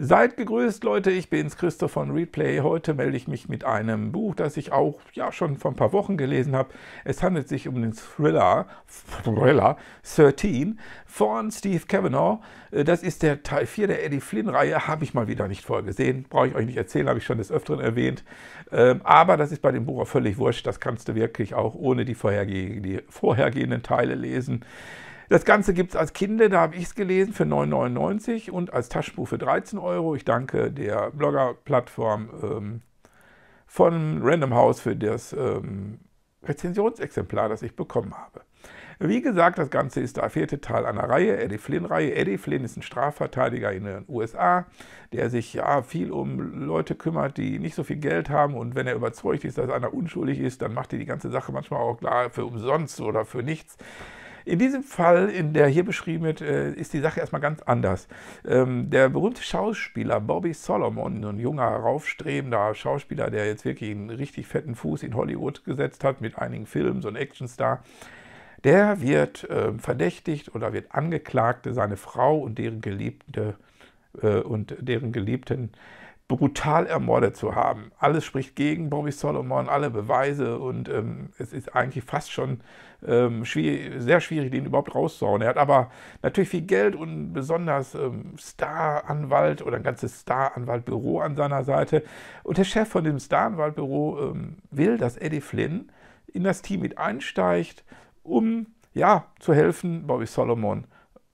Seid gegrüßt, Leute, ich bin's, Christoph von Replay. Heute melde ich mich mit einem Buch, das ich auch ja, schon vor ein paar Wochen gelesen habe. Es handelt sich um den Thriller, Thriller 13 von Steve Kavanaugh. Äh, das ist der Teil 4 der Eddie Flynn-Reihe, habe ich mal wieder nicht vorgesehen. Brauche ich euch nicht erzählen, habe ich schon des Öfteren erwähnt. Ähm, aber das ist bei dem Buch auch völlig wurscht. Das kannst du wirklich auch ohne die, vorherge die vorhergehenden Teile lesen. Das Ganze gibt es als Kindle, da habe ich es gelesen, für 9,99 und als Taschenbuch für 13 Euro. Ich danke der Blogger-Plattform ähm, von Random House für das ähm, Rezensionsexemplar, das ich bekommen habe. Wie gesagt, das Ganze ist der vierte Teil einer Reihe, Eddie Flynn-Reihe. Eddie Flynn ist ein Strafverteidiger in den USA, der sich ja viel um Leute kümmert, die nicht so viel Geld haben. Und wenn er überzeugt ist, dass einer unschuldig ist, dann macht er die ganze Sache manchmal auch klar für umsonst oder für nichts. In diesem Fall, in der hier beschrieben wird, äh, ist die Sache erstmal ganz anders. Ähm, der berühmte Schauspieler Bobby Solomon, ein junger, raufstrebender Schauspieler, der jetzt wirklich einen richtig fetten Fuß in Hollywood gesetzt hat mit einigen Filmen, so ein Actionstar, der wird ähm, verdächtigt oder wird angeklagt, seine Frau und deren Geliebte äh, und deren Geliebten brutal ermordet zu haben. Alles spricht gegen Bobby Solomon, alle Beweise und ähm, es ist eigentlich fast schon ähm, schwierig, sehr schwierig, den überhaupt rauszuhauen. Er hat aber natürlich viel Geld und besonders ähm, Star-Anwalt oder ein ganzes Star-Anwalt-Büro an seiner Seite. Und der Chef von dem Star-Anwalt-Büro ähm, will, dass Eddie Flynn in das Team mit einsteigt, um ja, zu helfen, Bobby Solomon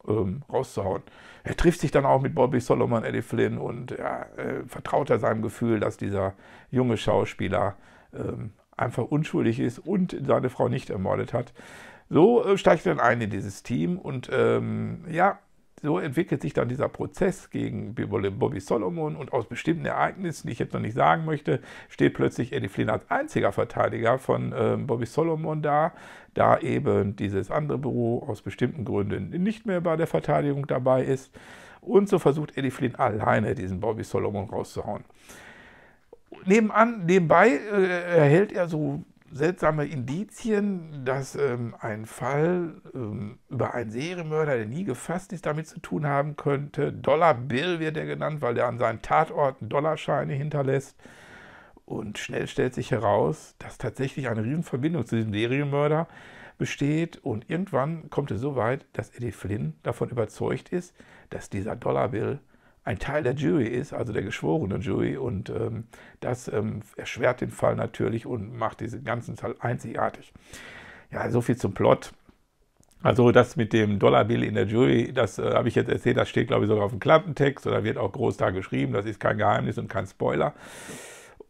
ähm, rauszuhauen. Er trifft sich dann auch mit Bobby Solomon, Eddie Flynn und ja, äh, vertraut er seinem Gefühl, dass dieser junge Schauspieler ähm, einfach unschuldig ist und seine Frau nicht ermordet hat. So äh, steigt er dann ein in dieses Team und ähm, ja, so entwickelt sich dann dieser Prozess gegen Bobby Solomon und aus bestimmten Ereignissen, die ich jetzt noch nicht sagen möchte, steht plötzlich Eddie Flynn als einziger Verteidiger von äh, Bobby Solomon da, da eben dieses andere Büro aus bestimmten Gründen nicht mehr bei der Verteidigung dabei ist. Und so versucht Eddie Flynn alleine diesen Bobby Solomon rauszuhauen nebenan, nebenbei äh, erhält er so seltsame Indizien, dass ähm, ein Fall ähm, über einen Serienmörder, der nie gefasst ist, damit zu tun haben könnte. Dollar Bill wird er genannt, weil er an seinen Tatorten Dollarscheine hinterlässt. Und schnell stellt sich heraus, dass tatsächlich eine Riesenverbindung zu diesem Serienmörder besteht. Und irgendwann kommt es so weit, dass Eddie Flynn davon überzeugt ist, dass dieser Dollar Bill ein Teil der Jury ist, also der geschworenen Jury. Und ähm, das ähm, erschwert den Fall natürlich und macht diesen ganzen Fall einzigartig. Ja, so viel zum Plot. Also das mit dem Dollarbill in der Jury, das äh, habe ich jetzt erzählt, das steht glaube ich sogar auf dem Klappentext oder wird auch groß da geschrieben, das ist kein Geheimnis und kein Spoiler.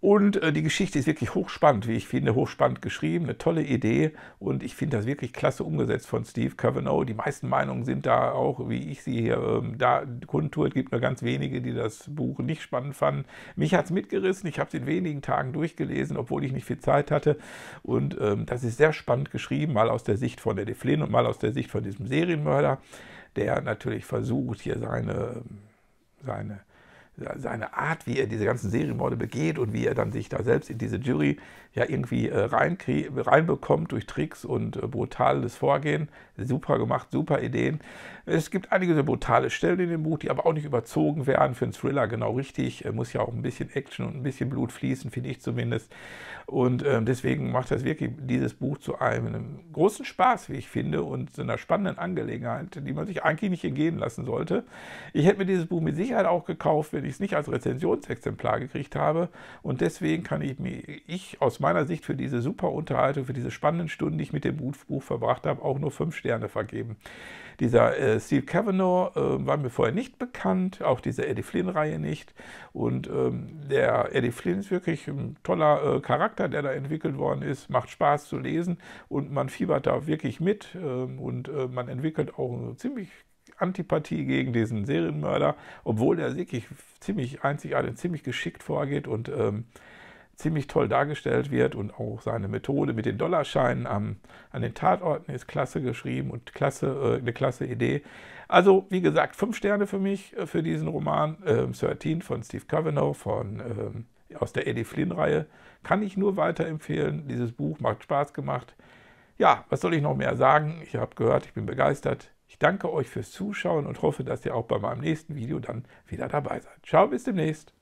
Und äh, die Geschichte ist wirklich hochspannend, wie ich finde, hochspannend geschrieben, eine tolle Idee und ich finde das wirklich klasse umgesetzt von Steve Cavanaugh. Die meisten Meinungen sind da auch, wie ich sie hier ähm, da kundtue. Es gibt nur ganz wenige, die das Buch nicht spannend fanden. Mich hat es mitgerissen, ich habe es in wenigen Tagen durchgelesen, obwohl ich nicht viel Zeit hatte. Und ähm, das ist sehr spannend geschrieben, mal aus der Sicht von der Deflin und mal aus der Sicht von diesem Serienmörder, der natürlich versucht, hier seine, ähm, seine seine also Art, wie er diese ganzen Serienmorde begeht und wie er dann sich da selbst in diese Jury ja irgendwie äh, reinbekommt durch Tricks und äh, brutales Vorgehen. Super gemacht, super Ideen. Es gibt einige so brutale Stellen in dem Buch, die aber auch nicht überzogen werden. Für einen Thriller genau richtig. muss ja auch ein bisschen Action und ein bisschen Blut fließen, finde ich zumindest. Und ähm, deswegen macht das wirklich dieses Buch zu einem, großen Spaß, wie ich finde, und zu einer spannenden Angelegenheit, die man sich eigentlich nicht entgehen lassen sollte. Ich hätte mir dieses Buch mit Sicherheit auch gekauft, wenn wenn ich es nicht als Rezensionsexemplar gekriegt habe. Und deswegen kann ich, mich, ich aus meiner Sicht für diese super Unterhaltung, für diese spannenden Stunden, die ich mit dem Buch verbracht habe, auch nur fünf Sterne vergeben. Dieser äh, Steve Kavanaugh äh, war mir vorher nicht bekannt, auch diese Eddie Flynn-Reihe nicht. Und ähm, der Eddie Flynn ist wirklich ein toller äh, Charakter, der da entwickelt worden ist, macht Spaß zu lesen und man fiebert da wirklich mit ähm, und äh, man entwickelt auch ein ziemlich Antipathie gegen diesen Serienmörder, obwohl der wirklich ziemlich einzigartig, ziemlich geschickt vorgeht und ähm, ziemlich toll dargestellt wird und auch seine Methode mit den Dollarscheinen am, an den Tatorten ist klasse geschrieben und klasse, äh, eine klasse Idee. Also, wie gesagt, fünf Sterne für mich, äh, für diesen Roman. Äh, 13 von Steve Cavanaugh von, ähm, aus der Eddie Flynn-Reihe. Kann ich nur weiterempfehlen. Dieses Buch macht Spaß gemacht. Ja, was soll ich noch mehr sagen? Ich habe gehört, ich bin begeistert. Ich danke euch fürs Zuschauen und hoffe, dass ihr auch bei meinem nächsten Video dann wieder dabei seid. Ciao, bis demnächst.